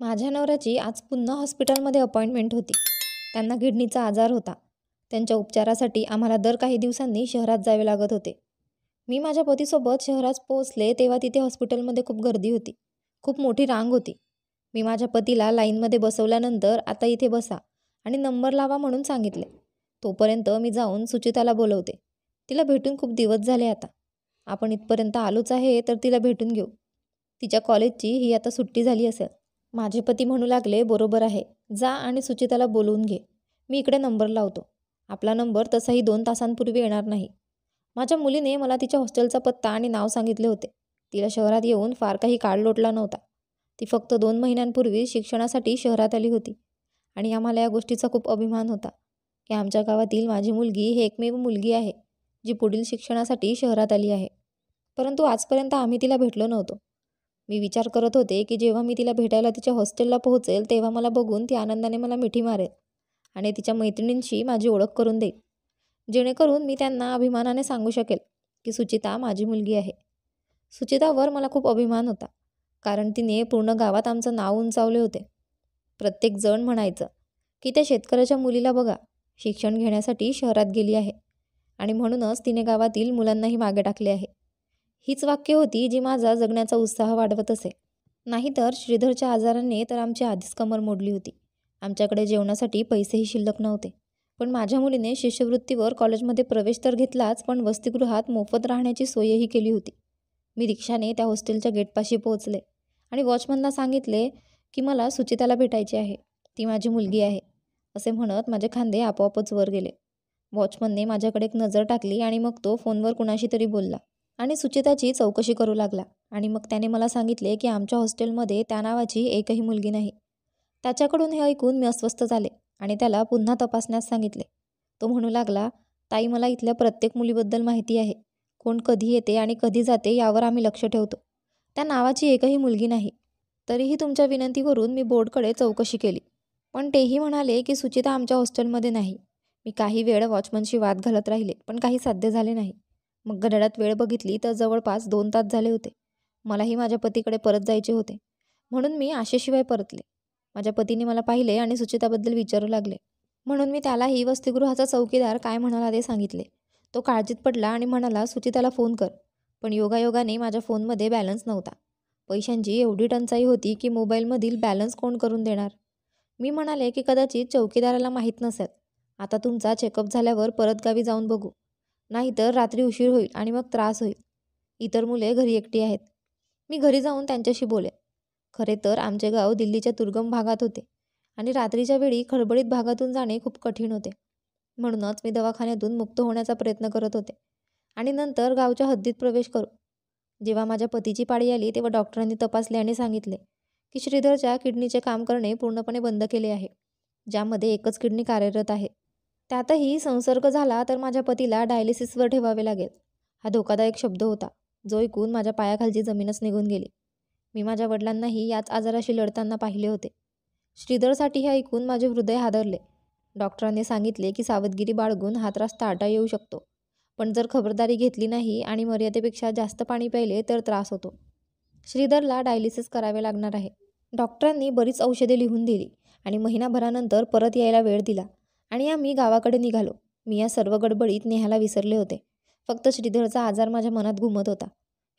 माझ्या नवऱ्याची आज पुन्हा हॉस्पिटलमध्ये अपॉइंटमेंट होती त्यांना किडनीचा आजार होता त्यांच्या उपचारासाठी आम्हाला दर काही दिवसांनी शहरात जावे लागत होते मी माझ्या पतीसोबत शहरात पोहोचले तेव्हा तिथे हॉस्पिटलमध्ये खूप गर्दी होती खूप मोठी रांग होती मी माझ्या पतीला लाईनमध्ये बसवल्यानंतर आता इथे बसा आणि नंबर लावा म्हणून सांगितले तोपर्यंत मी जाऊन सुचिताला बोलवते तिला भेटून खूप दिवस झाले आता आपण इथपर्यंत आलोच आहे तर तिला भेटून घेऊ तिच्या कॉलेजची ही आता सुट्टी झाली असेल माझे पती म्हणू लागले बरोबर आहे जा आणि सुचिताला बोलवून घे मी इकडे नंबर लावतो आपला नंबर तसाही दोन तासांपूर्वी येणार नाही माझ्या मुलीने मला तिच्या हॉस्टेलचा पत्ता आणि नाव सांगितले होते तिला शहरात येऊन फार काही काळ लोटला नव्हता ती फक्त दोन महिन्यांपूर्वी शिक्षणासाठी शहरात आली होती आणि आम्हाला या गोष्टीचा खूप अभिमान होता की आमच्या गावातील माझी मुलगी ही एकमेव मुलगी आहे जी पुढील शिक्षणासाठी शहरात आली आहे परंतु आजपर्यंत आम्ही तिला भेटलो नव्हतो मी विचार करत होते की जेव्हा मी तिला भेटायला तिच्या हॉस्टेलला पोहोचेल तेव्हा मला बघून ती आनंदाने मला मिठी मारेल आणि तिच्या मैत्रिणींशी माझी ओळख करून देईल जेणेकरून मी त्यांना अभिमानाने सांगू शकेल की सुचिता माझी मुलगी आहे सुचितावर मला खूप अभिमान होता कारण तिने पूर्ण गावात आमचं नाव उंचावले होते प्रत्येक जण म्हणायचं की त्या शेतकऱ्याच्या मुलीला बघा शिक्षण घेण्यासाठी शहरात गेली आहे आणि म्हणूनच तिने गावातील मुलांनाही मागे टाकले आहे हीच वाक्य होती जी माझा जगण्याचा उत्साह वाढवत असे नाहीतर श्रीधरच्या आजाराने तर आमची आधीच कमर मोडली होती आमच्याकडे जेवणासाठी पैसेही शिल्लक नव्हते पण माझ्या मुलीने शिष्यवृत्तीवर कॉलेजमध्ये प्रवेश तर घेतलाच पण वसतिगृहात मोफत राहण्याची सोयही केली होती मी रिक्षाने त्या हॉस्टेलच्या गेटपाशी पोहोचले आणि वॉचमनला सांगितले की मला सुचिताला भेटायची आहे ती माझी मुलगी आहे असे म्हणत माझे खांदे आपोआपच वर गेले वॉचमनने माझ्याकडे एक नजर टाकली आणि मग तो फोनवर कुणाशी तरी बोलला आणि सुचिताची चौकशी करू लागला आणि मग त्याने मला सांगितले की आमच्या हॉस्टेलमध्ये त्या नावाची एकही मुलगी नाही त्याच्याकडून हे ऐकून मी अस्वस्थ झाले आणि त्याला पुन्हा तपासण्यास सांगितले तो म्हणू लागला ताई मला इथल्या प्रत्येक मुलीबद्दल माहिती आहे कोण कधी येते आणि कधी जाते यावर आम्ही लक्ष ठेवतो त्या नावाची एकही मुलगी नाही तरीही तुमच्या विनंतीवरून मी बोर्डकडे चौकशी केली पण तेही म्हणाले की सुचिता आमच्या हॉस्टेलमध्ये नाही मी काही वेळ वॉचमनशी वाद घालत राहिले पण काही साध्य झाले नाही मग घड्याळात वेळ बघितली तर जवळपास दोन तास झाले होते मलाही माझ्या पतीकडे परत जायचे होते म्हणून मी आशेशिवाय परतले माझ्या पतीने मला पाहिले आणि सुचिताबद्दल विचारू लागले म्हणून मी त्यालाही वसतिगृहाचा चौकीदार काय म्हणाला ते सांगितले तो काळजीत पडला आणि म्हणाला सुचिताला फोन कर पण योगायोगाने माझ्या फोनमध्ये बॅलन्स नव्हता पैशांची एवढी टंचाई होती की मोबाईलमधील बॅलन्स कोण करून देणार मी म्हणाले की कदाचित चौकीदाराला माहीत नसेल आता तुमचा चेकअप झाल्यावर परत गावी जाऊन बघू नाहीतर रात्री उशीर होईल आणि मग त्रास होईल इतर मुले घरी एकटी आहेत मी घरी जाऊन त्यांच्याशी बोले खरे तर आमचे गाव दिल्लीच्या दुर्गम भागात होते आणि रात्रीच्या वेळी खडबडीत भागातून जाणे खूप कठीण होते म्हणूनच मी दवाखान्यातून मुक्त होण्याचा प्रयत्न करत होते आणि नंतर गावच्या हद्दीत प्रवेश करू जेव्हा माझ्या पतीची पाळी आली तेव्हा डॉक्टरांनी तपासले आणि सांगितले की श्रीधरच्या किडनीचे काम करणे पूर्णपणे बंद केले आहे ज्यामध्ये एकच किडनी कार्यरत आहे त्यातही संसर्ग झाला तर माझ्या पतीला डायलिसिसवर ठेवावे लागेल हा धोकादायक शब्द होता जो ऐकून माझ्या पायाखालची जमीनच निघून गेली मी माझ्या वडिलांनाही याच आजाराशी लढताना पाहिले होते श्रीधरसाठी हे ऐकून माझे हृदय हादरले डॉक्टरांनी सांगितले की सावधगिरी बाळगून हा त्रास टाळता येऊ शकतो पण जर खबरदारी घेतली नाही आणि मर्यादेपेक्षा जास्त पाणी प्यायले तर त्रास होतो श्रीधरला डायलिसिस करावे लागणार आहे डॉक्टरांनी बरीच औषधे लिहून दिली आणि महिनाभरानंतर परत यायला वेळ दिला आणि आम्ही गावाकडे निघालो मी या सर्व गडबडीत नेहाला विसरले होते फक्त श्रीधरचा आजार माझ्या मनात घुमत होता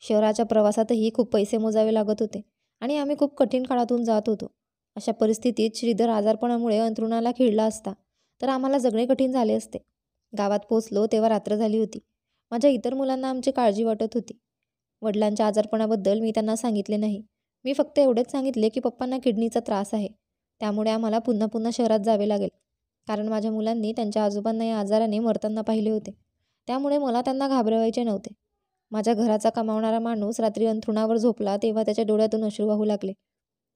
शहराच्या प्रवासातही खूप पैसे मोजावे लागत होते आणि आम्ही खूप कठीण काळातून जात होतो अशा परिस्थितीत श्रीधर आजारपणामुळे अंतरुणाला खिळला असता तर आम्हाला जगणे कठीण झाले असते गावात पोचलो तेव्हा रात्र झाली होती माझ्या इतर मुलांना आमची काळजी वाटत होती वडिलांच्या आजारपणाबद्दल मी त्यांना सांगितले नाही मी फक्त एवढेच सांगितले की पप्पांना किडनीचा त्रास आहे त्यामुळे आम्हाला पुन्हा पुन्हा शहरात जावे लागेल कारण माझ्या मुलांनी त्यांच्या आजोबांना या आजाराने मरताना पाहिले होते त्यामुळे मला त्यांना घाबरवायचे नव्हते माझ्या घराचा कमावणारा माणूस रात्री अंथरुणावर झोपला तेव्हा त्याच्या डोळ्यातून अश्रू वाहू लागले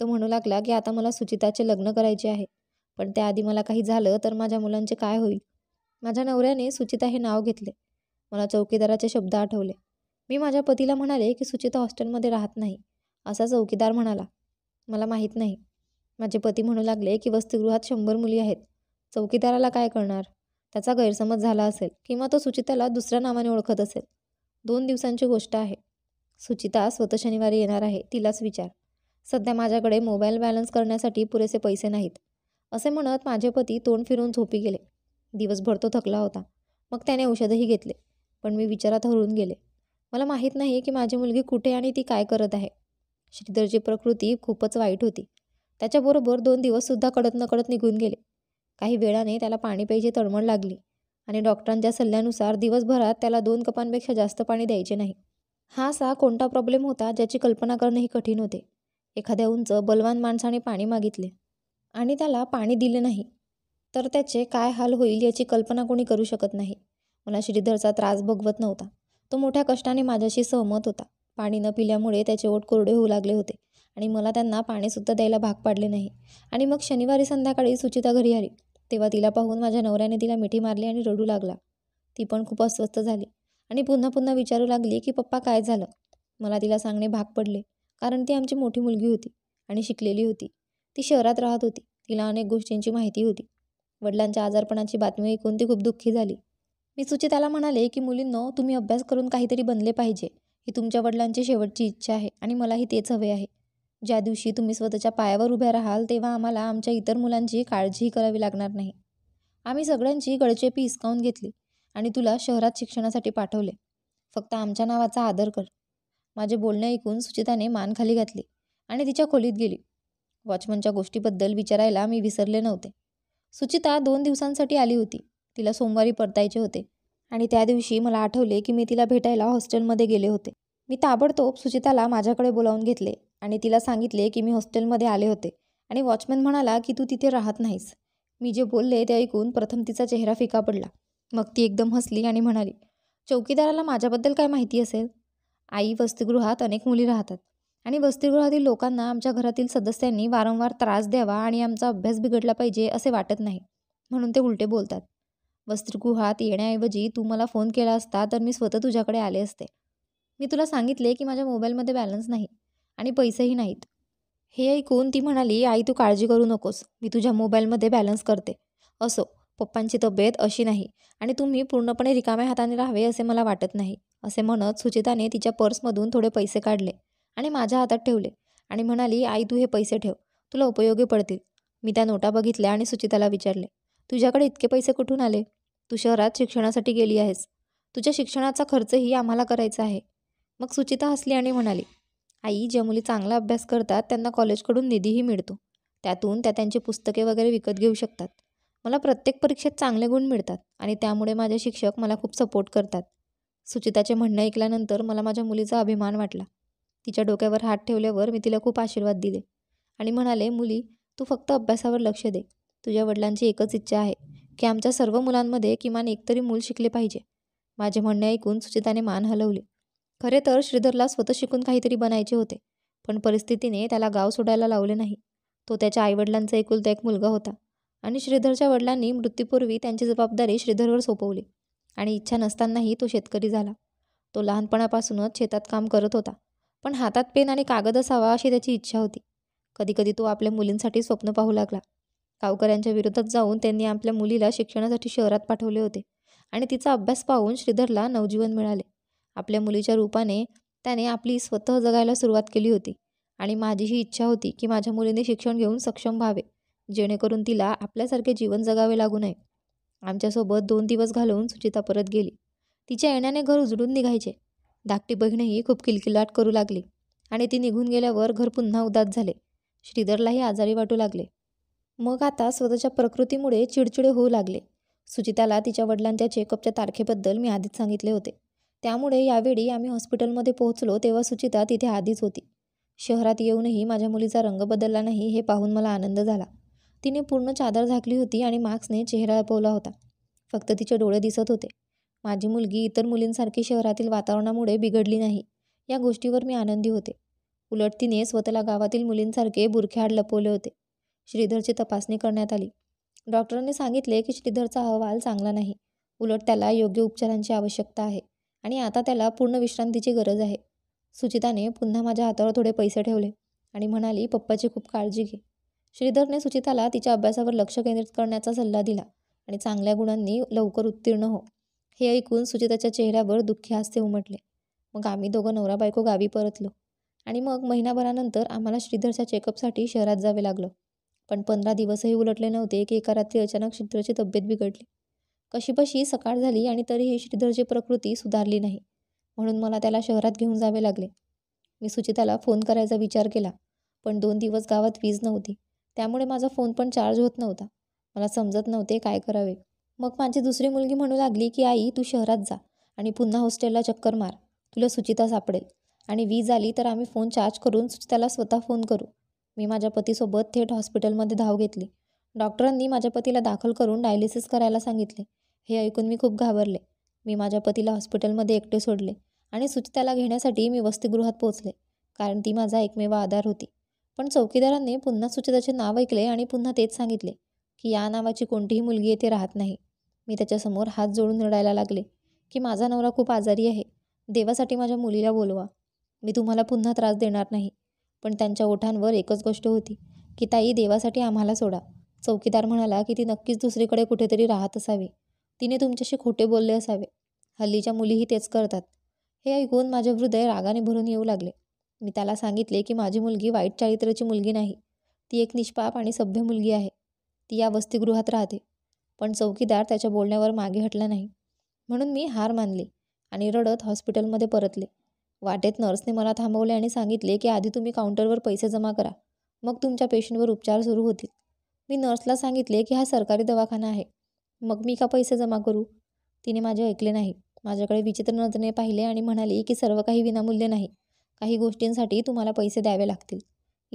तो म्हणू लागला की आता मला सुचिताचे लग्न करायचे आहे पण त्याआधी मला काही झालं तर माझ्या मुलांचे काय होईल माझ्या नवऱ्याने सुचिता हे नाव घेतले मला चौकीदाराचे शब्द आठवले मी माझ्या पतीला म्हणाले की सुचिता हॉस्टेलमध्ये राहत नाही असा चौकीदार म्हणाला मला माहीत नाही माझे पती म्हणू लागले की वसतिगृहात शंभर मुली आहेत चौकीदाराला काय करणार त्याचा गैरसमज झाला असेल किंवा तो सुचिताला दुसऱ्या नावाने ओळखत असेल दोन दिवसांची गोष्ट आहे सुचिता स्वतः शनिवारी येणार आहे तिलाच विचार सध्या माझ्याकडे मोबाईल बॅलन्स करण्यासाठी पुरेसे पैसे नाहीत असे म्हणत माझे पती तोंड फिरून झोपी गेले दिवसभर तो थकला होता मग त्याने औषधही घेतले पण मी विचारात हरून गेले मला माहीत नाही की माझी मुलगी कुठे आणि ती काय करत आहे श्रीधरची प्रकृती खूपच वाईट होती त्याच्याबरोबर दोन दिवससुद्धा कडत नकडत निघून गेले काही वेळाने त्याला पाणी प्यायची तळमळ लागली आणि डॉक्टरांच्या सल्ल्यानुसार दिवसभरात त्याला दोन कपांपेक्षा जास्त पाणी द्यायचे नाही हा असा कोणता प्रॉब्लेम होता ज्याची कल्पना करणेही कठीण होते एखाद्या उंच बलवान माणसाने पाणी मागितले आणि त्याला पाणी दिले नाही तर त्याचे काय हाल होईल याची कल्पना कोणी करू शकत नाही मला श्रीधरचा त्रास भगवत नव्हता तो मोठ्या कष्टाने माझ्याशी सहमत होता पाणी न पिल्यामुळे त्याचे ओठ कोरडे होऊ लागले होते आणि मला त्यांना पाणीसुद्धा द्यायला भाग पाडले नाही आणि मग शनिवारी संध्याकाळी सुचिता घरी आली तेव्हा तिला पाहून माझ्या नवऱ्याने तिला मिठी मारली आणि रडू लागला ती पण खूप अस्वस्थ झाली आणि पुन्हा पुन्हा विचारू लागली की पप्पा काय झालं मला तिला सांगणे भाग पडले कारण ती आमची मोठी मुलगी होती आणि शिकलेली होती ती शहरात राहत होती तिला अनेक गोष्टींची माहिती होती वडिलांच्या आजारपणाची बातमी ऐकून ती खूप दुःखी झाली मी सुचिताला म्हणाले की मुलींनो तुम्ही अभ्यास करून काहीतरी बनले पाहिजे ही तुमच्या वडिलांची शेवटची इच्छा आहे आणि मलाही तेच हवे आहे ज्या दिवशी तुम्ही स्वतःच्या पायावर उभ्या राहाल तेव्हा आम्हाला आमच्या इतर मुलांची काळजीही करावी लागणार नाही आम्ही सगळ्यांची गळचेपी हिसकावून घेतली आणि तुला शहरात शिक्षणासाठी पाठवले फक्त आमच्या नावाचा आदर कर माझे बोलणे ऐकून सुचिताने मान खाली घातली आणि तिच्या खोलीत गेली वॉचमनच्या गोष्टीबद्दल विचारायला मी विसरले नव्हते सुचिता दोन दिवसांसाठी आली होती तिला सोमवारी परतायचे होते आणि त्या दिवशी मला आठवले की मी तिला भेटायला हॉस्टेलमध्ये गेले होते मी ताबडतोब सुचिताला माझ्याकडे बोलावून घेतले आणि तिला सांगितले की मी हॉस्टेलमध्ये आले होते आणि वॉचमॅन म्हणाला की तू तिथे राहत नाहीस मी जे बोलले ते ऐकून प्रथम तिचा चेहरा फिका पडला मग ती एकदम हसली आणि म्हणाली चौकीदाराला माझ्याबद्दल काय माहिती असेल आई वसतिगृहात अनेक मुली राहतात आणि वसतिगृहातील लोकांना आमच्या घरातील सदस्यांनी वारंवार त्रास द्यावा आणि आमचा अभ्यास बिघडला पाहिजे असे वाटत नाही म्हणून ते उलटे बोलतात वसतिगृहात येण्याऐवजी तू मला फोन केला असता तर मी स्वतः तुझ्याकडे आले असते मी तुला सांगितले की माझ्या मोबाईलमध्ये बॅलन्स नाही आणि पैसेही नाहीत हे ऐकून ती म्हणाली आई तू काळजी करू नकोस मी तुझ्या मोबाईलमध्ये बॅलन्स करते असो पप्पांची तब्येत अशी नाही आणि तुम्ही पूर्णपणे रिकाम्या हाताने राहावे असे मला वाटत नाही असे म्हणत सुचिताने तिच्या पर्समधून थोडे पैसे काढले आणि माझ्या हातात ठेवले आणि म्हणाली आई तू हे पैसे ठेव तुला उपयोगी पडतील मी त्या नोटा बघितल्या आणि सुचिताला विचारले तुझ्याकडे इतके पैसे कुठून आले तू शहरात शिक्षणासाठी गेली आहेस तुझ्या शिक्षणाचा खर्चही आम्हाला करायचा आहे मग सुचिता हसली आणि म्हणाली आई ज्या मुली चांगला अभ्यास करतात त्यांना कॉलेजकडून निधीही मिळतो त्यातून त्या त्यांची पुस्तके वगैरे विकत घेऊ शकतात मला प्रत्येक परीक्षेत चांगले गुण मिळतात आणि त्यामुळे माझे शिक्षक मला खूप सपोर्ट करतात सुचिताचे म्हणणं ऐकल्यानंतर मला माझ्या मुलीचा अभिमान वाटला तिच्या डोक्यावर हात ठेवल्यावर मी तिला खूप आशीर्वाद दिले आणि म्हणाले मुली तू फक्त अभ्यासावर लक्ष दे तुझ्या वडिलांची एकच इच्छा आहे की आमच्या सर्व मुलांमध्ये किमान एकतरी मूल शिकले पाहिजे माझे म्हणणे ऐकून सुचिताने मान हलवले खरे तर श्रीधरला स्वतः शिकून काहीतरी बनायचे होते पण परिस्थितीने त्याला गाव सोडायला लावले नाही तो त्याच्या आईवडिलांचा एकुलता एक मुलगा होता आणि श्रीधरच्या वडिलांनी मृत्यूपूर्वी त्यांची जबाबदारी श्रीधरवर सोपवली आणि इच्छा नसतानाही तो शेतकरी झाला तो लहानपणापासूनच शेतात काम करत होता पण हातात पेन आणि कागद असावा अशी त्याची इच्छा होती कधीकधी तो आपल्या मुलींसाठी स्वप्न पाहू लागला गावकऱ्यांच्या विरोधात जाऊन त्यांनी आपल्या मुलीला शिक्षणासाठी शहरात पाठवले होते आणि तिचा अभ्यास पाहून श्रीधरला नवजीवन मिळाले आपल्या मुलीच्या रूपाने त्याने आपली स्वतः जगायला सुरुवात केली होती आणि माझी ही इच्छा होती की माझ्या मुलीने शिक्षण घेऊन सक्षम व्हावे जेणेकरून तिला आपल्यासारखे जीवन जगावे लागू नये आमच्यासोबत दोन दिवस घालवून सुचिता परत गेली तिच्या येण्याने घर उजडून निघायचे धाकटी बहिणीही खूप किलकिलाट करू लागली आणि ती निघून गेल्यावर घर पुन्हा उदास झाले श्रीधरलाही आजारी वाटू लागले मग आता स्वतःच्या प्रकृतीमुळे चिडचिडे होऊ लागले सुचिताला तिच्या वडिलांच्या चेकअपच्या तारखेबद्दल मी आधीच सांगितले होते त्यामुळे यावेळी आम्ही हॉस्पिटलमध्ये पोहोचलो तेव्हा सुचिता तिथे आधीच होती शहरात येऊनही माझ्या मुलीचा रंग बदलला नाही हे पाहून मला आनंद झाला तिने पूर्ण चादर झाकली होती आणि मास्कने चेहरा लपवला होता फक्त तिचे डोळे दिसत होते माझी मुलगी इतर मुलींसारखी शहरातील वातावरणामुळे बिघडली नाही या गोष्टीवर मी आनंदी होते उलट तिने स्वतःला गावातील मुलींसारखे बुरख्याड लपवले होते श्रीधरची तपासणी करण्यात आली डॉक्टरांनी सांगितले की श्रीधरचा अहवाल चांगला नाही उलट त्याला योग्य उपचारांची आवश्यकता आहे आणि आता त्याला पूर्ण विश्रांतीची गरज आहे सुचिताने पुन्हा माझ्या हातावर थोडे पैसे ठेवले आणि म्हणाली पप्पाची खूप काळजी घे श्रीधरने सुचिताला तिच्या अभ्यासावर लक्ष केंद्रित करण्याचा सल्ला दिला आणि चांगल्या गुणांनी लवकर उत्तीर्ण हो हे ऐकून सुचिताच्या चेहऱ्यावर दुःखी हास्ते उमटले मग आम्ही दोघं नवरा बायको गावी परतलो आणि मग महिनाभरानंतर आम्हाला श्रीधरच्या चेकअपसाठी शहरात जावे लागलं पण पंधरा दिवसही उलटले नव्हते की एका रात्री अचानक श्रीधरची तब्येत बिघडली कशीपशी सकाळ झाली आणि तरीही श्रीधरची प्रकृती सुधारली नाही म्हणून मला त्याला शहरात घेऊन जावे लागले मी सुचिताला फोन करायचा विचार केला पण दोन दिवस गावात वीज नव्हती त्यामुळे माझा फोन पण चार्ज होत नव्हता मला समजत नव्हते काय करावे मग माझी दुसरी मुलगी म्हणू लागली की आई तू शहरात जा आणि पुन्हा हॉस्टेलला चक्कर मार तुला सुचिता सापडेल आणि वीज आली तर आम्ही फोन चार्ज करून सुचिताला स्वतः फोन करू मी माझ्या पतीसोबत थेट हॉस्पिटलमध्ये धाव घेतली डॉक्टरांनी माझ्या पतीला दाखल करून डायलिसिस करायला सांगितले हे ऐकून मी खूप घाबरले मी माझ्या पतीला हॉस्पिटलमध्ये एकटे सोडले आणि सुचिताला घेण्यासाठी मी वसतिगृहात पोचले कारण ती माझा एकमेव आधार होती पण चौकीदारांनी पुन्हा सुचिताचे नाव ऐकले आणि पुन्हा तेच सांगितले की या नावाची कोणतीही मुलगी येथे राहत नाही मी त्याच्यासमोर हात जोडून रडायला लागले की माझा नवरा खूप आजारी आहे देवासाठी माझ्या मुलीला बोलवा मी तुम्हाला पुन्हा त्रास देणार नाही पण त्यांच्या ओठांवर एकच गोष्ट होती की ताई देवासाठी आम्हाला सोडा चौकीदार म्हणाला की ती नक्कीच दुसरीकडे कुठेतरी राहत असावी तिने तुमच्याशी खोटे बोलले असावे हल्लीच्या मुलीही तेच करतात हे ऐकून माझे हृदय रागाने भरून येऊ लागले मी त्याला सांगितले की माझी मुलगी वाईट चारित्र्याची मुलगी नाही ती एक निष्पाप आणि सभ्य मुलगी आहे ती या वसतिगृहात राहते पण चौकीदार त्याच्या बोलण्यावर मागे हटला नाही म्हणून मी हार मानली आणि रडत हॉस्पिटलमध्ये परतले वाटेत नर्सने मला थांबवले आणि सांगितले की आधी तुम्ही काउंटरवर पैसे जमा करा मग तुमच्या पेशंटवर उपचार सुरू होतील मी नर्सला सांगितले की हा सरकारी दवाखाना आहे मग मी का पैसे जमा करू तिने माझे ऐकले नाही माझ्याकडे विचित्र नजरेने पाहिले आणि म्हणाली की सर्व काही विनामूल्य नाही काही गोष्टींसाठी तुम्हाला पैसे द्यावे लागतील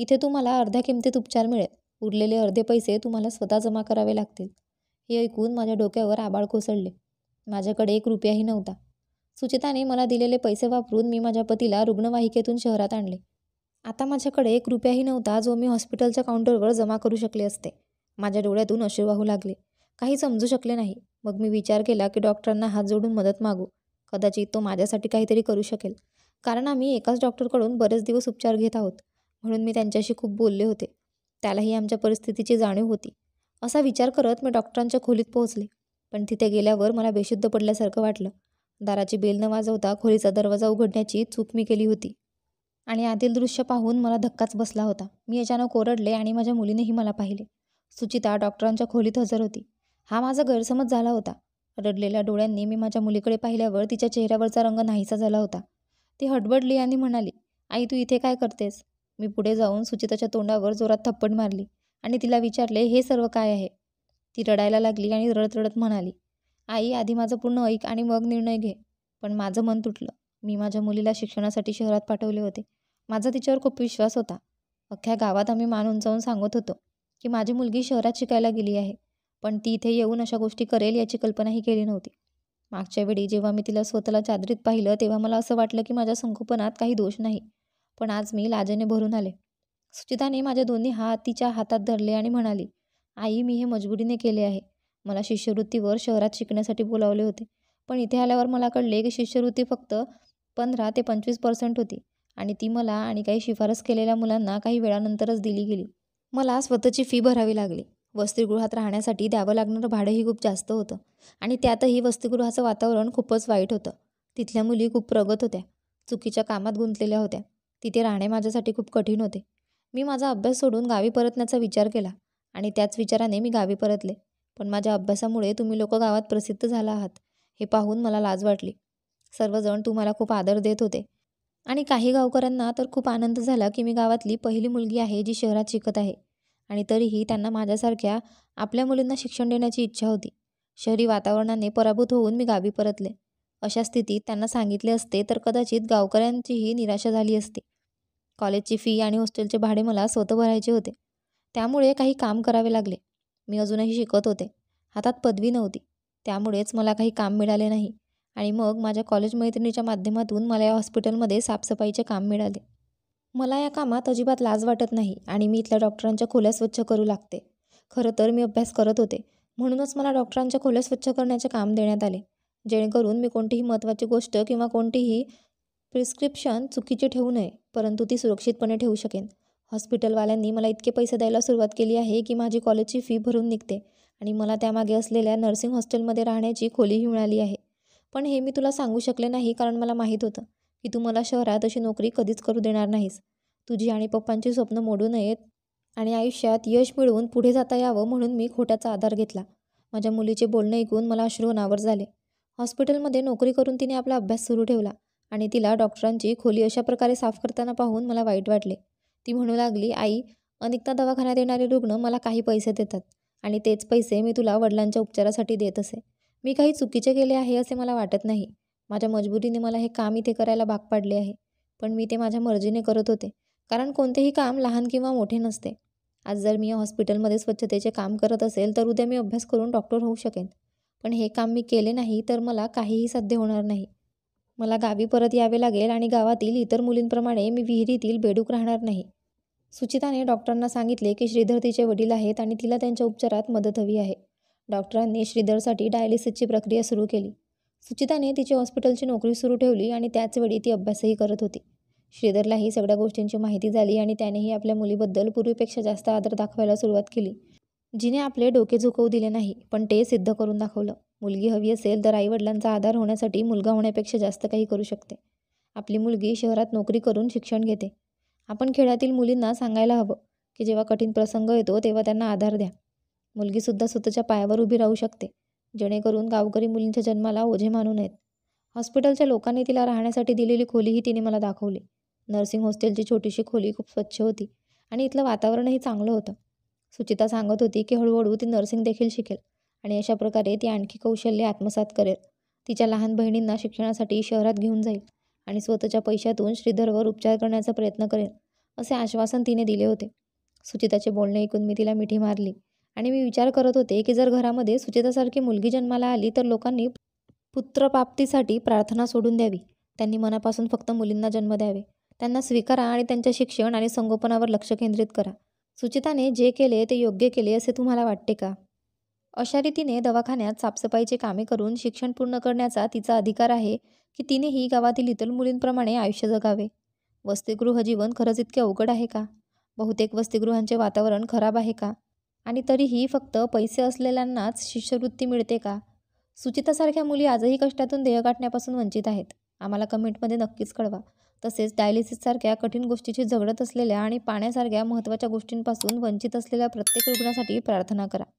इथे तुम्हाला अर्ध्या किमतीत उपचार मिळेल उरलेले अर्धे पैसे तुम्हाला स्वतः जमा करावे लागतील हे ऐकून माझ्या डोक्यावर आबाळ कोसळले माझ्याकडे एक रुपयाही नव्हता सुचिताने मला दिलेले पैसे वापरून मी माझ्या पतीला रुग्णवाहिकेतून शहरात आणले आता माझ्याकडे एक रुपयाही नव्हता जो मी हॉस्पिटलच्या काउंटरवर जमा करू शकले असते माझ्या डोळ्यातून अश्रू वाहू लागले काही समजू शकले नाही मग मी विचार केला की डॉक्टरांना हात जोडून मदत मागू कदाचित तो माझ्यासाठी काहीतरी करू शकेल कारण आम्ही एकाच डॉक्टरकडून बरेच दिवस उपचार घेत आहोत म्हणून मी त्यांच्याशी खूप बोलले होते त्यालाही आमच्या परिस्थितीची जाणीव होती असा विचार करत मी डॉक्टरांच्या खोलीत पोहोचले पण तिथे गेल्यावर मला बेशुद्ध पडल्यासारखं वाटलं दाराची बेल न वाजवता खोलीचा दरवाजा उघडण्याची चूक मी केली होती आणि आतील दृश्य पाहून मला धक्काच बसला होता मी अचानक ओरडले आणि माझ्या मुलीनेही मला पाहिले सुचिता डॉक्टरांच्या खोलीत हजर होती हा माझा गैरसमज झाला होता रडलेल्या डोळ्यांनी मी माझ्या मुलीकडे पाहिल्यावर तिच्या चेहऱ्यावरचा रंग नाहीसा झाला होता ती हडबडली आणि म्हणाली आई तू इथे काय करतेस मी पुढे जाऊन सुचिताच्या तोंडावर जोरात थप्पड मारली आणि तिला विचारले हे सर्व काय आहे ती रडायला लागली आणि रडत रडत म्हणाली आई आधी माझं पूर्ण ऐक आणि मग निर्णय घे पण माझं मन तुटलं मी माझ्या मुलीला शिक्षणासाठी शहरात पाठवले होते माझा तिच्यावर खूप विश्वास होता अख्ख्या गावात आम्ही मान उंचावून सांगत होतो की माझी मुलगी शहरात शिकायला गेली आहे पण ती इथे येऊन अशा गोष्टी करेल याची कल्पनाही केली नव्हती मागच्या वेळी जेव्हा मी तिला स्वतःला चादरीत पाहिलं तेव्हा मला असं वाटलं की माझ्या संकोपनात काही दोष नाही पण आज मी लाजेने भरून आले सुचिताने माझ्या दोन्ही हात तिच्या हातात धरले आणि म्हणाली आई मी हे मजबुरीने केले आहे मला शिष्यवृत्तीवर शहरात शिकण्यासाठी बोलावले होते पण इथे आल्यावर मला कळले की शिष्यवृत्ती फक्त पंधरा ते पंचवीस पर्सेंट होती आणि ती मला आणि काही शिफारस केलेल्या मुलांना काही वेळानंतरच दिली गेली मला स्वतःची फी भरावी लागली वसतिगृहात राहण्यासाठी द्यावं लागणारं भाडंही खूप जास्त होतं आणि त्यातही वसतिगृहाचं वातावरण खूपच वाईट होतं तिथल्या मुली खूप प्रगत होत्या चुकीच्या कामात गुंतलेल्या होत्या तिथे राहणे माझ्यासाठी खूप कठीण होते मी माझा अभ्यास सोडून गावी परतण्याचा विचार केला आणि त्याच विचाराने मी गावी परतले पण माझ्या अभ्यासामुळे तुम्ही लोक गावात प्रसिद्ध झाला आहात हे पाहून मला लाज वाटली सर्वजण तुम्हाला खूप आदर देत होते आणि काही गावकऱ्यांना तर खूप आनंद झाला की मी गावातली पहिली मुलगी आहे जी शहरात शिकत आहे आणि तरीही त्यांना माझ्यासारख्या आपल्या मुलींना शिक्षण देण्याची इच्छा होती शहरी वातावरणाने पराभूत होऊन मी गावी परतले अशा स्थितीत त्यांना सांगितले असते तर कदाचित गावकऱ्यांचीही निराशा झाली असती कॉलेजची फी आणि हॉस्टेलचे भाडे मला स्वतः भरायचे होते त्यामुळे काही काम करावे लागले मी अजूनही शिकत होते हातात पदवी नव्हती त्यामुळेच मला काही काम मिळाले नाही आणि मग माझ्या कॉलेज मैत्रिणीच्या माध्यमातून मला या हॉस्पिटलमध्ये साफसफाईचे काम मिळाले मला या कामात अजिबात लाज वाटत नाही आणि मी इथल्या डॉक्टरांच्या खोल्या स्वच्छ करू लागते खरं तर मी अभ्यास करत होते म्हणूनच मला डॉक्टरांच्या खोल्या स्वच्छ करण्याचे काम देण्यात आले जेणेकरून मी कोणतीही महत्त्वाची गोष्ट किंवा कोणतीही प्रिस्क्रिप्शन चुकीचे ठेवू नये परंतु ती सुरक्षितपणे ठेवू शकेन हॉस्पिटलवाल्यांनी मला इतके पैसे द्यायला सुरुवात केली आहे की माझी कॉलेजची फी भरून निघते आणि मला त्यामागे असलेल्या नर्सिंग हॉस्टेलमध्ये राहण्याची खोलीही मिळाली आहे पण हे मी तुला सांगू शकले नाही कारण मला माहीत होतं की तू मला शहरात अशी नोकरी कधीच करू देणार नाहीस तुझी आणि पप्पांची स्वप्न मोडू नयेत आणि आयुष्यात यश मिळवून पुढे जाता यावं म्हणून मी खोट्याचा आधार घेतला माझ्या मुलीचे बोलणं ऐकून मला अश्रू अनावर झाले हॉस्पिटलमध्ये नोकरी करून तिने आपला अभ्यास सुरू ठेवला आणि तिला डॉक्टरांची खोली अशा प्रकारे साफ करताना पाहून मला वाईट वाटले ती म्हणू लागली आई अनेकदा दवाखान्यात येणारे रुग्ण मला काही पैसे देतात आणि तेच पैसे मी तुला वडिलांच्या उपचारासाठी देत असे मी काही चुकीचे केले आहे असे मला वाटत नाही माझ्या मजबुरीने मला हे काम इथे करायला भाग पाडले आहे पण मी ते माझ्या मर्जीने करत होते कारण कोणतेही काम लहान किंवा मोठे नसते आज जर मी हॉस्पिटलमध्ये स्वच्छतेचे काम करत असेल तर उद्या मी अभ्यास करून डॉक्टर होऊ शकेन पण हे काम मी केले नाही तर मला काहीही साध्य होणार नाही मला गावी परत यावे लागेल आणि गावातील इतर मुलींप्रमाणे मी विहिरीतील बेडूक राहणार नाही सुचिताने डॉक्टरांना सांगितले की श्रीधर तिचे वडील आहेत आणि तिला त्यांच्या उपचारात मदत हवी आहे डॉक्टरांनी श्रीधरसाठी डायलिसिसची प्रक्रिया सुरू केली सुचिताने तिची हॉस्पिटलची नोकरी सुरू ठेवली आणि त्याचवेळी ती अभ्यासही करत होती श्रीधरलाही सगळ्या गोष्टींची माहिती झाली आणि त्यानेही आपल्या मुलीबद्दल पूर्वीपेक्षा जास्त आदर दाखवायला सुरुवात केली जिने आपले डोके झुकवू दिले नाही पण ते सिद्ध करून दाखवलं मुलगी हवी असेल तर आईवडिलांचा आधार होण्यासाठी मुलगा होण्यापेक्षा जास्त काही करू शकते आपली मुलगी शहरात नोकरी करून शिक्षण घेते आपण खेड्यातील मुलींना सांगायला हवं की जेव्हा कठीण प्रसंग येतो तेव्हा त्यांना आधार द्या मुलगीसुद्धा स्वतःच्या पायावर उभी राहू शकते जेणेकरून गावकरी मुलींच्या जन्माला ओझे मानू नयेत हॉस्पिटलच्या लोकांनी तिला राहण्यासाठी दिलेली खोलीही तिने मला दाखवली नर्सिंग हॉस्टेलची छोटीशी खोली खूप स्वच्छ होती आणि इथलं वातावरणही चांगलं होतं सुचिता सांगत होती की हळूहळू ती नर्सिंग देखील शिकेल आणि अशा प्रकारे ती आणखी कौशल्ये आत्मसात करेल तिच्या लहान बहिणींना शिक्षणासाठी शहरात घेऊन जाईल आणि स्वतःच्या पैशातून श्रीधरवर उपचार करण्याचा प्रयत्न करेल असे आश्वासन तिने दिले होते सुचिताचे बोलणे ऐकून मी तिला मिठी मारली आणि मी विचार करत होते की जर घरामध्ये सुचेतासारखी मुलगी जन्माला आली तर लोकांनी पुत्रप्राप्तीसाठी प्रार्थना सोडून द्यावी त्यांनी मनापासून फक्त मुलींना जन्म द्यावे त्यांना स्वीकारा आणि त्यांच्या शिक्षण आणि संगोपनावर लक्ष केंद्रित करा सुचिताने जे केले ते योग्य केले असे तुम्हाला वाटते का अशा रीतीने दवाखान्यात साफसफाईचे कामे करून शिक्षण पूर्ण करण्याचा तिचा अधिकार आहे की तिनेही गावातील इतर मुलींप्रमाणे आयुष्य जगावे वसतिगृह जीवन खरंच इतके अवघड आहे का बहुतेक वसतिगृहांचे वातावरण खराब आहे का आणि तरीही फक्त पैसे असलेल्यांनाच शिष्यवृत्ती मिळते का सुचितासारख्या मुली आजही कष्टातून देय गाठण्यापासून वंचित आहेत आम्हाला कमेंटमध्ये नक्कीच कळवा तसेच डायलिसिससारख्या कठीण गोष्टीशी झगडत असलेल्या आणि पाण्यासारख्या महत्त्वाच्या गोष्टींपासून वंचित असलेल्या प्रत्येक रुग्णासाठी प्रार्थना करा